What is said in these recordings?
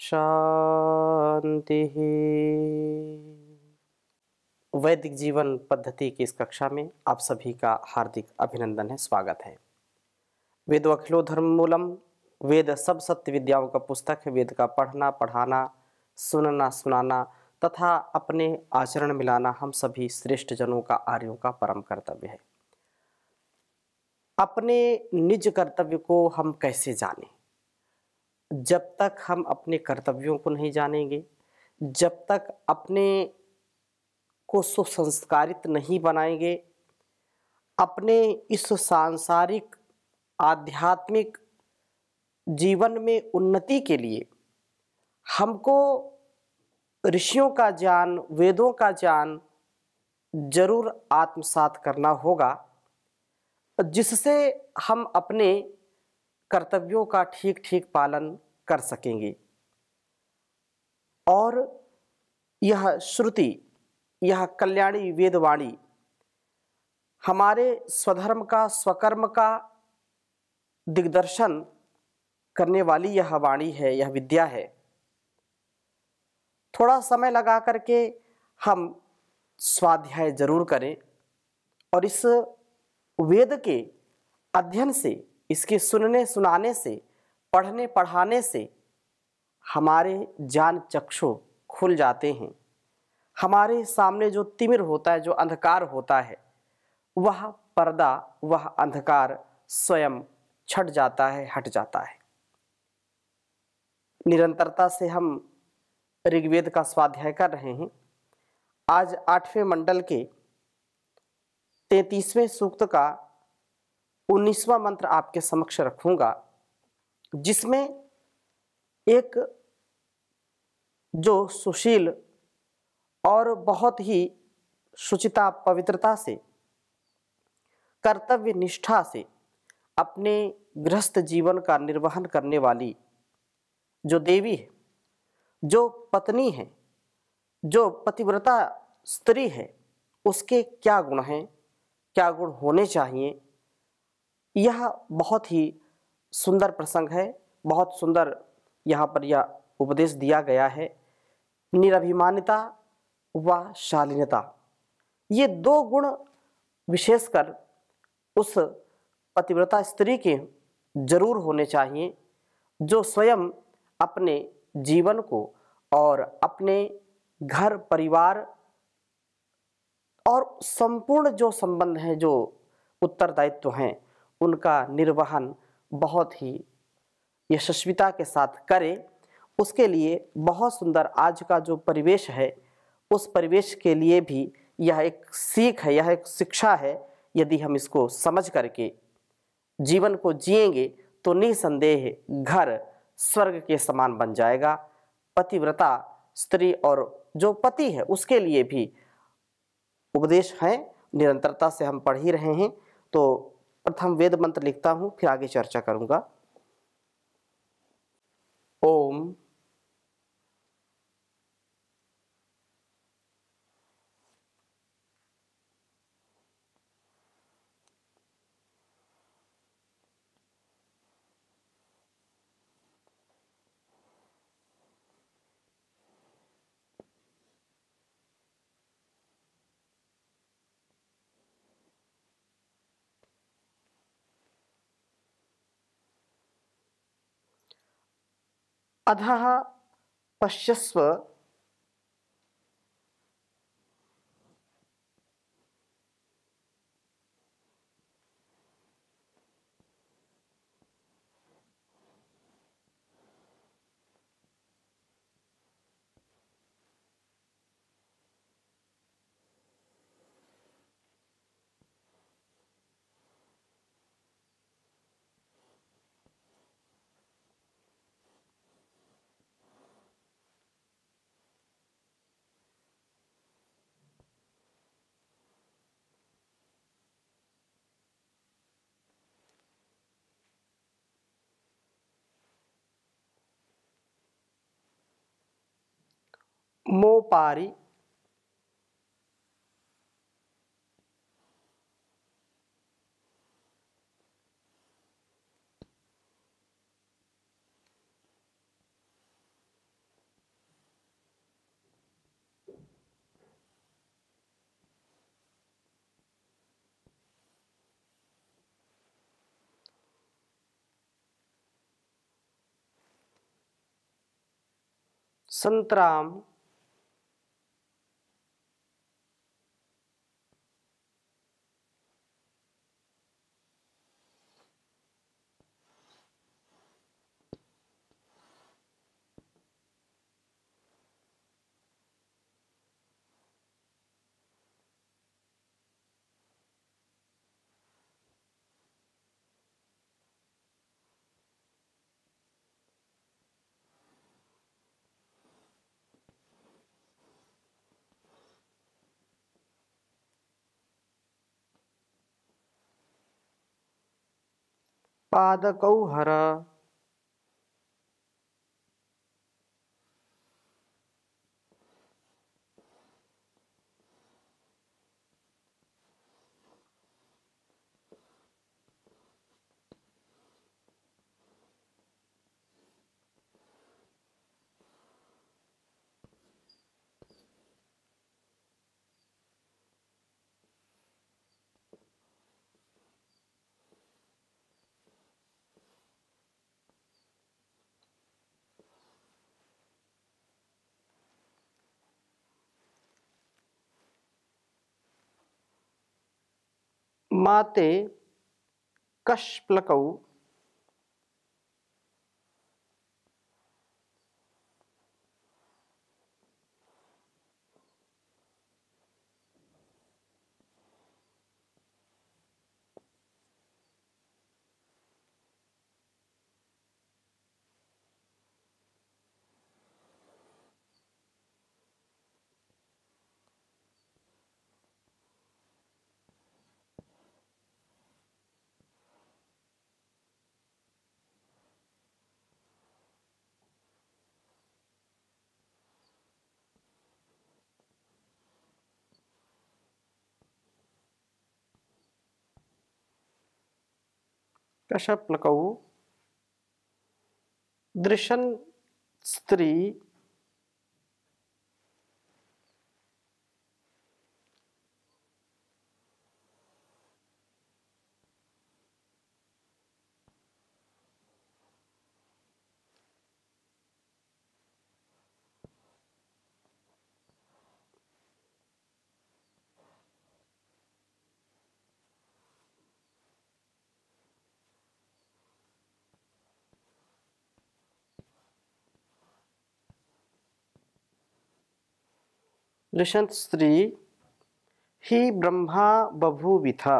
शांति वैदिक जीवन पद्धति की इस कक्षा में आप सभी का हार्दिक अभिनंदन है स्वागत है वेद अखिलो धर्म मूलम वेद सब सत्य विद्याओं का पुस्तक है वेद का पढ़ना पढ़ाना सुनना सुनाना तथा अपने आचरण मिलाना हम सभी श्रेष्ठ जनों का आर्यों का परम कर्तव्य है अपने निज कर्तव्य को हम कैसे जाने जब तक हम अपने कर्तव्यों को नहीं जानेंगे जब तक अपने को सुसंस्कारित नहीं बनाएंगे अपने इस सांसारिक आध्यात्मिक जीवन में उन्नति के लिए हमको ऋषियों का ज्ञान वेदों का ज्ञान जरूर आत्मसात करना होगा जिससे हम अपने कर्तव्यों का ठीक ठीक पालन कर सकेंगे और यह श्रुति यह कल्याणी वेदवाणी हमारे स्वधर्म का स्वकर्म का दिग्दर्शन करने वाली यह वाणी है यह विद्या है थोड़ा समय लगा करके हम स्वाध्याय जरूर करें और इस वेद के अध्ययन से इसके सुनने सुनाने से पढ़ने पढ़ाने से हमारे जान चक्षु खुल जाते हैं हमारे सामने जो तिमिर होता है जो अंधकार होता है वह पर्दा वह अंधकार स्वयं छट जाता है हट जाता है निरंतरता से हम ऋग्वेद का स्वाध्याय कर रहे हैं आज आठवें मंडल के तैतीसवें सूक्त का उन्नीसवा मंत्र आपके समक्ष रखूंगा जिसमें एक जो सुशील और बहुत ही शुचिता पवित्रता से कर्तव्य निष्ठा से अपने गृहस्थ जीवन का निर्वहन करने वाली जो देवी है जो पत्नी है जो पतिव्रता स्त्री है उसके क्या गुण हैं क्या गुण होने चाहिए यह बहुत ही सुंदर प्रसंग है बहुत सुंदर यहाँ पर यह उपदेश दिया गया है निराभिमान्यता व शालीनता ये दो गुण विशेषकर उस पतिव्रता स्त्री के जरूर होने चाहिए जो स्वयं अपने जीवन को और अपने घर परिवार और संपूर्ण जो संबंध हैं जो उत्तरदायित्व हैं उनका निर्वहन बहुत ही यशस्विता के साथ करें उसके लिए बहुत सुंदर आज का जो परिवेश है उस परिवेश के लिए भी यह एक सीख है यह एक शिक्षा है यदि हम इसको समझ करके जीवन को जिएंगे तो निसंदेह घर स्वर्ग के समान बन जाएगा पतिव्रता स्त्री और जो पति है उसके लिए भी उपदेश हैं निरंतरता से हम पढ़ ही रहे हैं तो प्रथम वेद मंत्र लिखता हूं फिर आगे चर्चा करूंगा ओम अधः पश्यस्व मोपारी संतराम पादकौ हर माते कश्प्लकौ कश्यप लकऊ दृशन स्त्री दुष्यंत स्त्री ही ब्रह्मा बभूविथा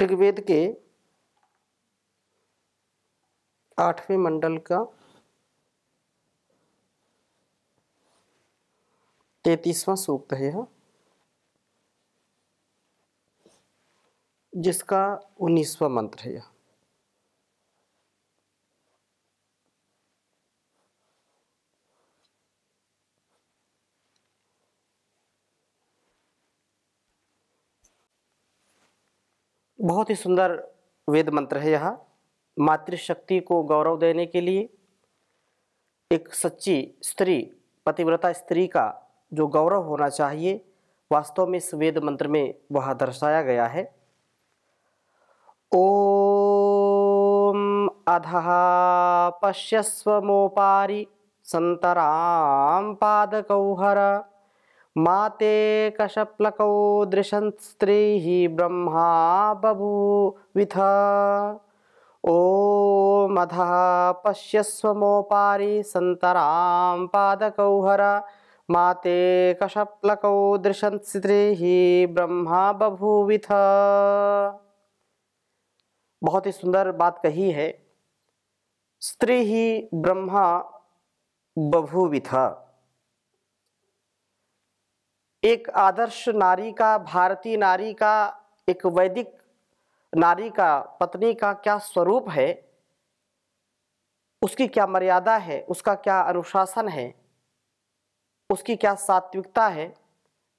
ऋग्वेद के आठवें मंडल का तैतीसवां सूक्त है यह जिसका उन्नीसवा मंत्र है यह बहुत ही सुंदर वेद मंत्र है यहाँ मातृशक्ति को गौरव देने के लिए एक सच्ची स्त्री पतिव्रता स्त्री का जो गौरव होना चाहिए वास्तव में इस वेद मंत्र में वह दर्शाया गया है ओम अधः संतरा पाद पादकौहरा माते कशप्लकौ स्त्री ब्रह्मा बभूविथ ओ मध पश्यस्वमोपारि सन्तरां पादकौ हर माते कशप्लकौ स्त्री ब्रह्मा बभूविथ बहुत ही सुंदर बात कही है स्त्री ही ब्रह्मा बभूविथ एक आदर्श नारी का भारतीय नारी का एक वैदिक नारी का पत्नी का क्या स्वरूप है उसकी क्या मर्यादा है उसका क्या अनुशासन है उसकी क्या सात्विकता है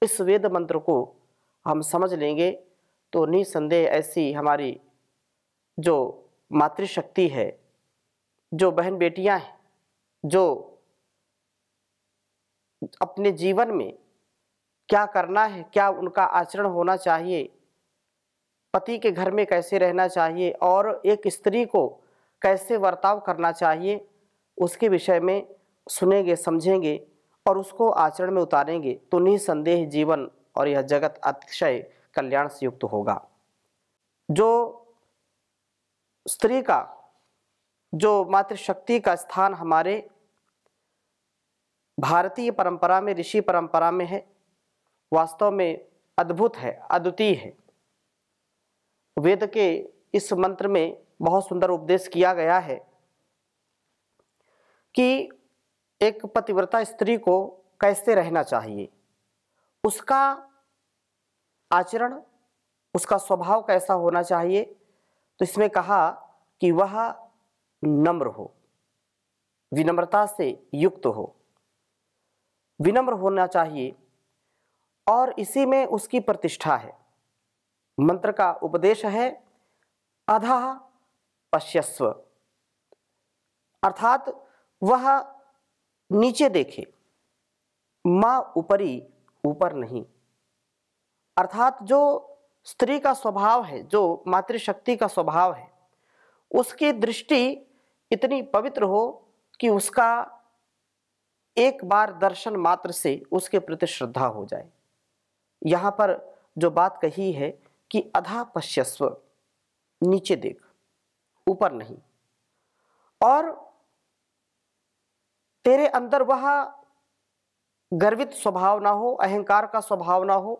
इस वेद मंत्र को हम समझ लेंगे तो निसंदेह ऐसी हमारी जो मातृशक्ति है जो बहन बेटियां हैं जो अपने जीवन में क्या करना है क्या उनका आचरण होना चाहिए पति के घर में कैसे रहना चाहिए और एक स्त्री को कैसे वर्ताव करना चाहिए उसके विषय में सुनेंगे समझेंगे और उसको आचरण में उतारेंगे तो निसंदेह जीवन और यह जगत अतिशय कल्याण से युक्त होगा जो स्त्री का जो मातृशक्ति का स्थान हमारे भारतीय परंपरा में ऋषि परंपरा में है वास्तव में अद्भुत है अद्वितीय है वेद के इस मंत्र में बहुत सुंदर उपदेश किया गया है कि एक पतिव्रता स्त्री को कैसे रहना चाहिए उसका आचरण उसका स्वभाव कैसा होना चाहिए तो इसमें कहा कि वह नम्र हो विनम्रता से युक्त हो विनम्र होना चाहिए और इसी में उसकी प्रतिष्ठा है मंत्र का उपदेश है अधा पश्यस्व अर्थात वह नीचे देखे माँ ऊपरी ऊपर नहीं अर्थात जो स्त्री का स्वभाव है जो मातृशक्ति का स्वभाव है उसकी दृष्टि इतनी पवित्र हो कि उसका एक बार दर्शन मात्र से उसके प्रति श्रद्धा हो जाए यहाँ पर जो बात कही है कि अधा पश्यस्व नीचे देख ऊपर नहीं और तेरे अंदर वह गर्वित स्वभाव ना हो अहंकार का स्वभाव ना हो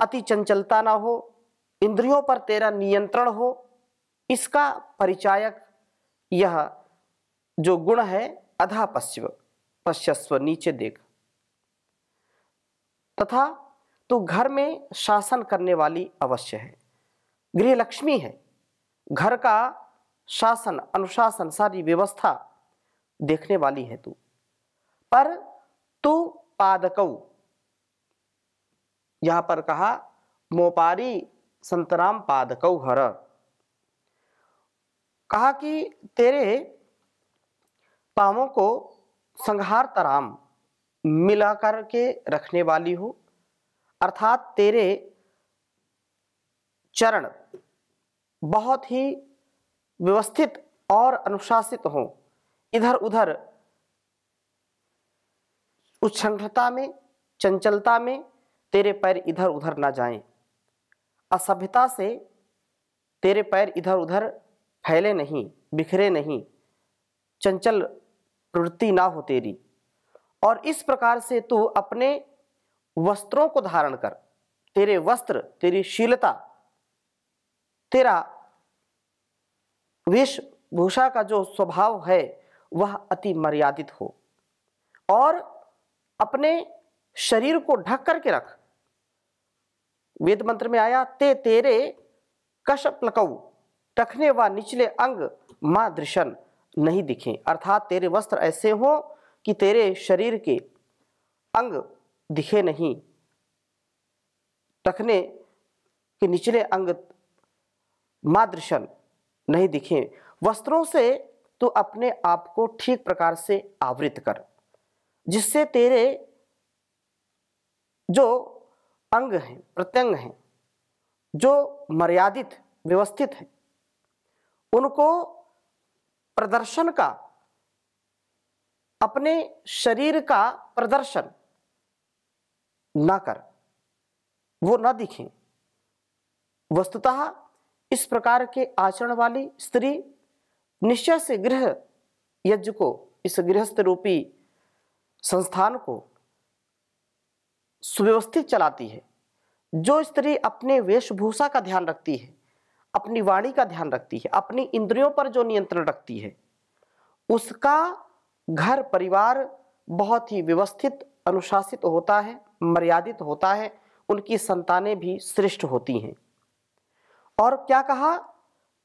अति चंचलता ना हो इंद्रियों पर तेरा नियंत्रण हो इसका परिचायक यह जो गुण है अधा पश्चिव पश्यस्व नीचे देख तथा तो घर में शासन करने वाली अवश्य है गृह लक्ष्मी है घर का शासन अनुशासन सारी व्यवस्था देखने वाली है तू पर तू पादकौ यहाँ पर कहा मोपारी संतराम पादकौ हर कहा कि तेरे पावों को संहार तराम कर के रखने वाली हो अर्थात तेरे चरण बहुत ही व्यवस्थित और अनुशासित हों इधर उधर उच्छृंखलता में चंचलता में तेरे पैर इधर उधर ना जाएं, असभ्यता से तेरे पैर इधर उधर फैले नहीं बिखरे नहीं चंचल प्रवृत्ति ना हो तेरी और इस प्रकार से तू अपने वस्त्रों को धारण कर तेरे वस्त्र तेरी शीलता तेरा वेशभूषा का जो स्वभाव है वह अति मर्यादित हो और अपने शरीर को ढक करके रख वेद मंत्र में आया ते तेरे कश प्लकऊ टखने व निचले अंग माँ दृशन नहीं दिखें अर्थात तेरे वस्त्र ऐसे हों कि तेरे शरीर के अंग दिखे नहीं टखने के निचले अंग मादृशन नहीं दिखे वस्त्रों से तो अपने आप को ठीक प्रकार से आवृत कर जिससे तेरे जो अंग हैं प्रत्यंग हैं जो मर्यादित व्यवस्थित हैं उनको प्रदर्शन का अपने शरीर का प्रदर्शन ना कर वो ना दिखें वस्तुतः इस प्रकार के आचरण वाली स्त्री निश्चय से गृह यज्ञ को इस गृहस्थ रूपी संस्थान को सुव्यवस्थित चलाती है जो स्त्री अपने वेशभूषा का ध्यान रखती है अपनी वाणी का ध्यान रखती है अपनी इंद्रियों पर जो नियंत्रण रखती है उसका घर परिवार बहुत ही व्यवस्थित अनुशासित होता है मर्यादित होता है उनकी संतानें भी श्रेष्ठ होती हैं और क्या कहा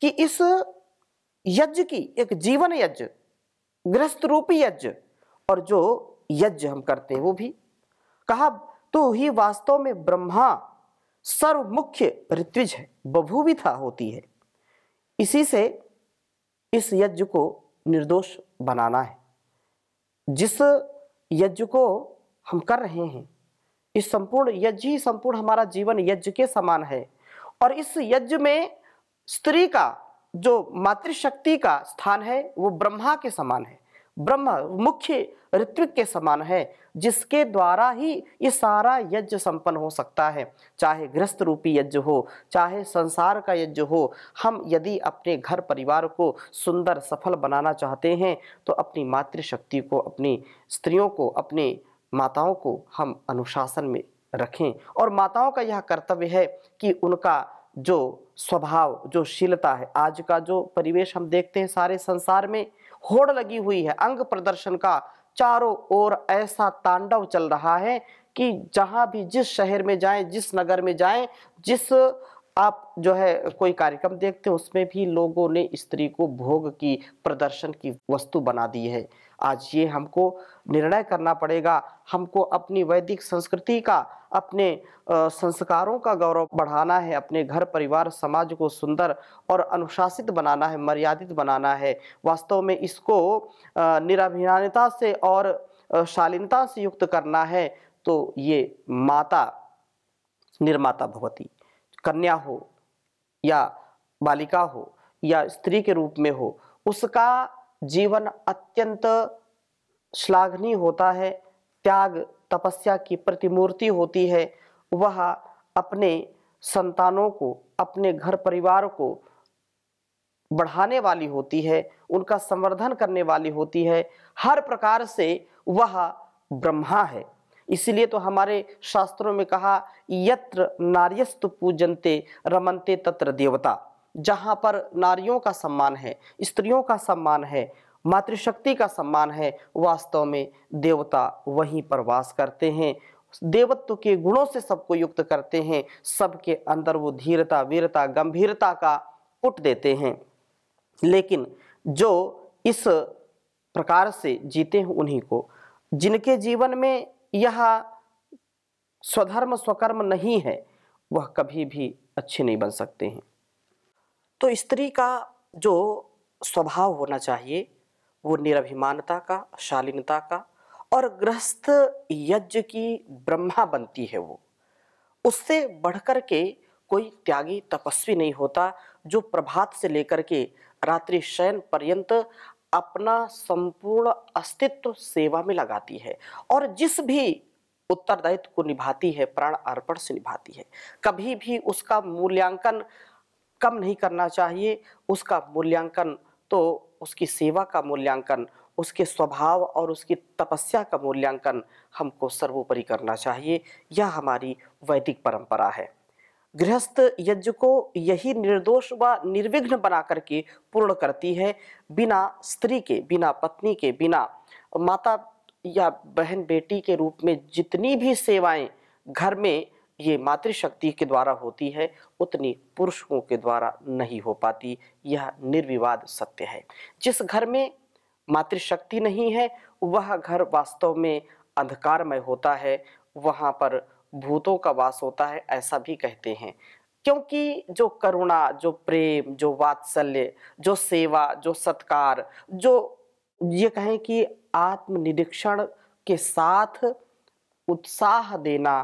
कि इस यज्ञ की एक जीवन यज्ञ गृहस्थ रूपी यज्ञ और जो यज्ञ हम करते हैं वो भी कहा तो ही वास्तव में ब्रह्मा सर्व मुख्य ऋत्विज है बभूविथा होती है इसी से इस यज्ञ को निर्दोष बनाना है जिस यज्ञ को हम कर रहे हैं इस संपूर्ण यज्ञ ही संपूर्ण हमारा जीवन यज्ञ के समान है और इस यज्ञ में स्त्री का जो मातृशक्ति का स्थान है वो ब्रह्मा के समान है ब्रह्मा मुख्य ऋत्विक के समान है जिसके द्वारा ही ये सारा यज्ञ संपन्न हो सकता है चाहे गृहस्थ रूपी यज्ञ हो चाहे संसार का यज्ञ हो हम यदि अपने घर परिवार को सुंदर सफल बनाना चाहते हैं तो अपनी मातृशक्ति को अपनी स्त्रियों को अपनी माताओं को हम अनुशासन में रखें और माताओं का यह कर्तव्य है कि उनका जो स्वभाव जो शीलता है आज का जो परिवेश हम देखते हैं सारे संसार में होड़ लगी हुई है अंग प्रदर्शन का चारों ओर ऐसा तांडव चल रहा है कि जहाँ भी जिस शहर में जाएं जिस नगर में जाएं जिस आप जो है कोई कार्यक्रम देखते हो उसमें भी लोगों ने स्त्री को भोग की प्रदर्शन की वस्तु बना दी है आज ये हमको निर्णय करना पड़ेगा हमको अपनी वैदिक संस्कृति का अपने संस्कारों का गौरव बढ़ाना है अपने घर परिवार समाज को सुंदर और अनुशासित बनाना है मर्यादित बनाना है वास्तव में इसको निराभिमानिता से और शालीनता से युक्त करना है तो ये माता निर्माता भगवती कन्या हो या बालिका हो या स्त्री के रूप में हो उसका जीवन अत्यंत श्लाघनीय होता है त्याग तपस्या की प्रतिमूर्ति होती है वह अपने संतानों को अपने घर परिवार को बढ़ाने वाली होती है उनका संवर्धन करने वाली होती है हर प्रकार से वह ब्रह्मा है इसलिए तो हमारे शास्त्रों में कहा यत्र नार्यस्तु पूजनते रमनते तत्र देवता जहाँ पर नारियों का सम्मान है स्त्रियों का सम्मान है मातृशक्ति का सम्मान है वास्तव में देवता वहीं पर वास करते हैं देवत्व के गुणों से सबको युक्त करते हैं सबके अंदर वो धीरता वीरता गंभीरता का पुट देते हैं लेकिन जो इस प्रकार से जीते हैं उन्हीं को जिनके जीवन में यह स्वधर्म स्वकर्म नहीं है वह कभी भी अच्छे नहीं बन सकते हैं तो स्त्री का जो स्वभाव होना चाहिए वो निराभिमानता का शालीनता का और गृहस्थ यज्ञ की ब्रह्मा बनती है वो उससे बढ़कर के कोई त्यागी तपस्वी नहीं होता जो प्रभात से लेकर के रात्रि शयन पर्यंत अपना संपूर्ण अस्तित्व सेवा में लगाती है और जिस भी उत्तरदायित्व को निभाती है प्राण अर्पण से निभाती है कभी भी उसका मूल्यांकन कम नहीं करना चाहिए उसका मूल्यांकन तो उसकी सेवा का मूल्यांकन उसके स्वभाव और उसकी तपस्या का मूल्यांकन हमको सर्वोपरि करना चाहिए यह हमारी वैदिक परंपरा है गृहस्थ यज्ञ को यही निर्दोष व निर्विघ्न बना करके पूर्ण करती है बिना स्त्री के बिना पत्नी के बिना माता या बहन बेटी के रूप में जितनी भी सेवाएं घर में ये मातृशक्ति के द्वारा होती है उतनी पुरुषों के द्वारा नहीं हो पाती यह निर्विवाद सत्य है जिस घर में मातृशक्ति नहीं है वह घर वास्तव में अंधकारमय होता है वहाँ पर भूतों का वास होता है ऐसा भी कहते हैं क्योंकि जो करुणा जो प्रेम जो वात्सल्य जो सेवा जो सत्कार जो ये कहें कि आत्मनिरीक्षण के साथ उत्साह देना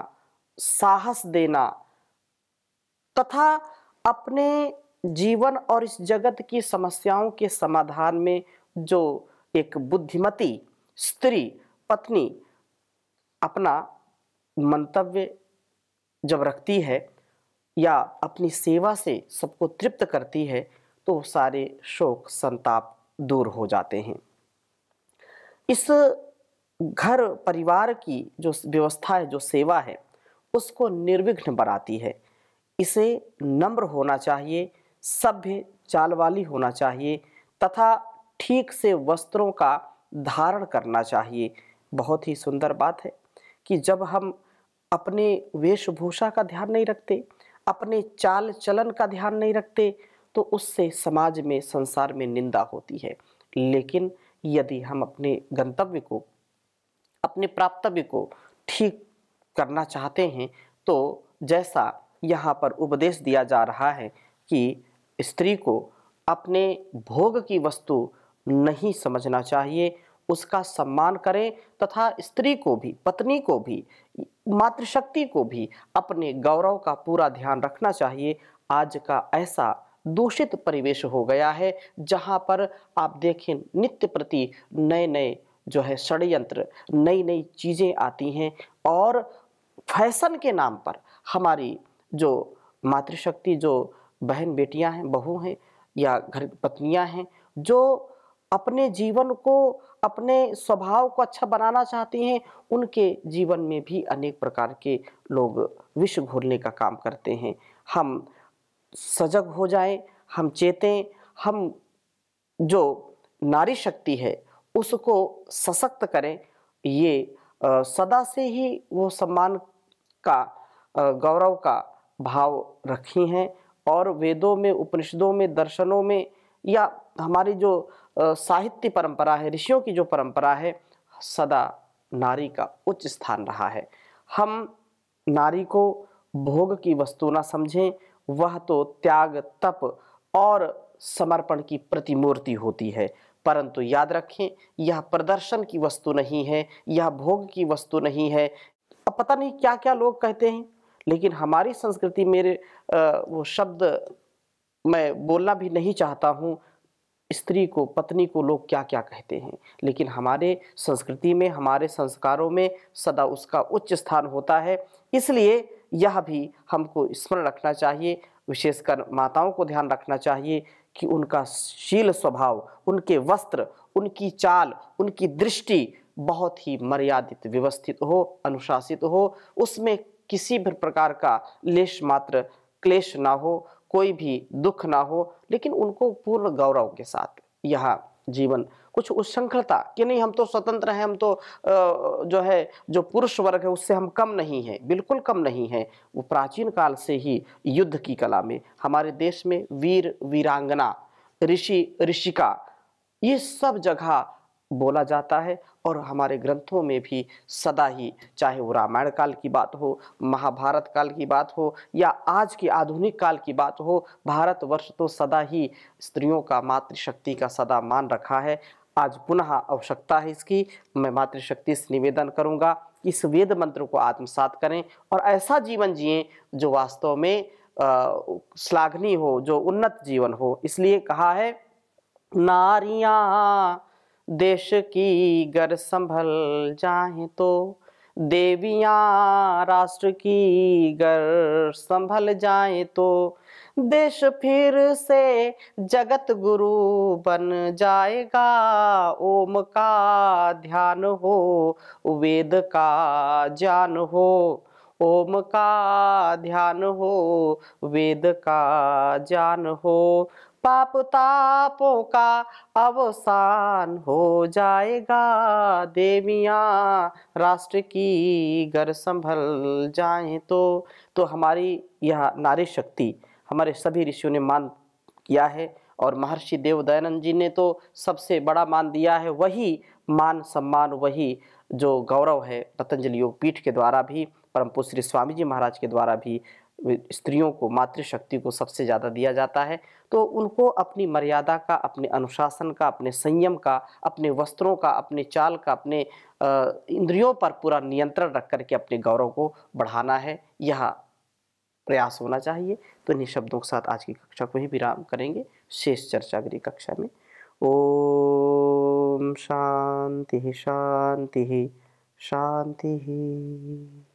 साहस देना तथा अपने जीवन और इस जगत की समस्याओं के समाधान में जो एक बुद्धिमती स्त्री पत्नी अपना मंतव्य जब रखती है या अपनी सेवा से सबको तृप्त करती है तो सारे शोक संताप दूर हो जाते हैं इस घर परिवार की जो व्यवस्था है जो सेवा है उसको निर्विघ्न बनाती है इसे नम्र होना चाहिए सभ्य चाल वाली होना चाहिए तथा ठीक से वस्त्रों का धारण करना चाहिए बहुत ही सुंदर बात है कि जब हम अपने वेशभूषा का ध्यान नहीं रखते अपने चाल चलन का ध्यान नहीं रखते तो उससे समाज में संसार में निंदा होती है लेकिन यदि हम अपने गंतव्य को अपने प्राप्तव्य को ठीक करना चाहते हैं तो जैसा यहाँ पर उपदेश दिया जा रहा है कि स्त्री को अपने भोग की वस्तु नहीं समझना चाहिए उसका सम्मान करें तथा स्त्री को भी पत्नी को भी मातृशक्ति को भी अपने गौरव का पूरा ध्यान रखना चाहिए आज का ऐसा दूषित परिवेश हो गया है जहाँ पर आप देखें नित्य प्रति नए नए जो है षडयंत्र नई नई चीज़ें आती हैं और फैशन के नाम पर हमारी जो मातृशक्ति जो बहन बेटियां हैं बहू हैं या घर पत्नियां हैं जो अपने जीवन को अपने स्वभाव को अच्छा बनाना चाहते हैं उनके जीवन में भी अनेक प्रकार के लोग विष घोलने का काम करते हैं हम सजग हो जाएं, हम चेतें हम जो नारी शक्ति है उसको सशक्त करें ये आ, सदा से ही वो सम्मान का गौरव का भाव रखी हैं और वेदों में उपनिषदों में दर्शनों में या हमारी जो साहित्य परंपरा है ऋषियों की जो परंपरा है सदा नारी का उच्च स्थान रहा है हम नारी को भोग की वस्तु ना समझें वह तो त्याग तप और समर्पण की प्रतिमूर्ति होती है परंतु याद रखें यह प्रदर्शन की वस्तु नहीं है यह भोग की वस्तु नहीं है अब पता नहीं क्या क्या लोग कहते हैं लेकिन हमारी संस्कृति मेरे वो शब्द मैं बोलना भी नहीं चाहता हूँ स्त्री को पत्नी को लोग क्या क्या कहते हैं लेकिन हमारे संस्कृति में हमारे संस्कारों में सदा उसका उच्च स्थान होता है इसलिए यह भी हमको स्मरण रखना चाहिए विशेषकर माताओं को ध्यान रखना चाहिए कि उनका शील स्वभाव उनके वस्त्र उनकी चाल उनकी दृष्टि बहुत ही मर्यादित व्यवस्थित हो अनुशासित हो उसमें किसी भी प्रकार का लेश मात्र क्लेश ना हो कोई भी दुख ना हो लेकिन उनको पूर्ण गौरव के साथ यह जीवन कुछ उच्छृंखलता कि नहीं हम तो स्वतंत्र हैं हम तो जो है जो पुरुष वर्ग है उससे हम कम नहीं हैं बिल्कुल कम नहीं हैं वो प्राचीन काल से ही युद्ध की कला में हमारे देश में वीर वीरांगना ऋषि ऋषिका ये सब जगह बोला जाता है और हमारे ग्रंथों में भी सदा ही चाहे वो रामायण काल की बात हो महाभारत काल की बात हो या आज की आधुनिक काल की बात हो भारतवर्ष तो सदा ही स्त्रियों का मातृशक्ति का सदा मान रखा है आज पुनः आवश्यकता है इसकी मैं मातृशक्ति से निवेदन करूँगा इस वेद मंत्र को आत्मसात करें और ऐसा जीवन जिए जो वास्तव में श्लाघनीय हो जो उन्नत जीवन हो इसलिए कहा है नारियां देश की गर संभल जाए तो देवियाँ राष्ट्र की गर संभल जाए तो देश फिर से जगत गुरु बन जाएगा ओम का ध्यान हो वेद का ज्ञान हो ओम का ध्यान हो वेद का ज्ञान हो पाप तापों का अवसान हो जाएगा देविया राष्ट्र की घर संभल जाए तो तो हमारी यह नारी शक्ति हमारे सभी ऋषियों ने मान किया है और महर्षि देव दयानंद जी ने तो सबसे बड़ा मान दिया है वही मान सम्मान वही जो गौरव है पतंजलि योग पीठ के द्वारा भी परम पुश्री स्वामी जी महाराज के द्वारा भी स्त्रियों को मातृशक्ति को सबसे ज़्यादा दिया जाता है तो उनको अपनी मर्यादा का अपने अनुशासन का अपने संयम का अपने वस्त्रों का अपने चाल का अपने इंद्रियों पर पूरा नियंत्रण रख करके अपने गौरव को बढ़ाना है यह प्रयास होना चाहिए तो इन्हीं शब्दों के साथ आज की कक्षा को ही विराम करेंगे शेष चर्चा अगली कक्षा में ओम शांति शांति शांति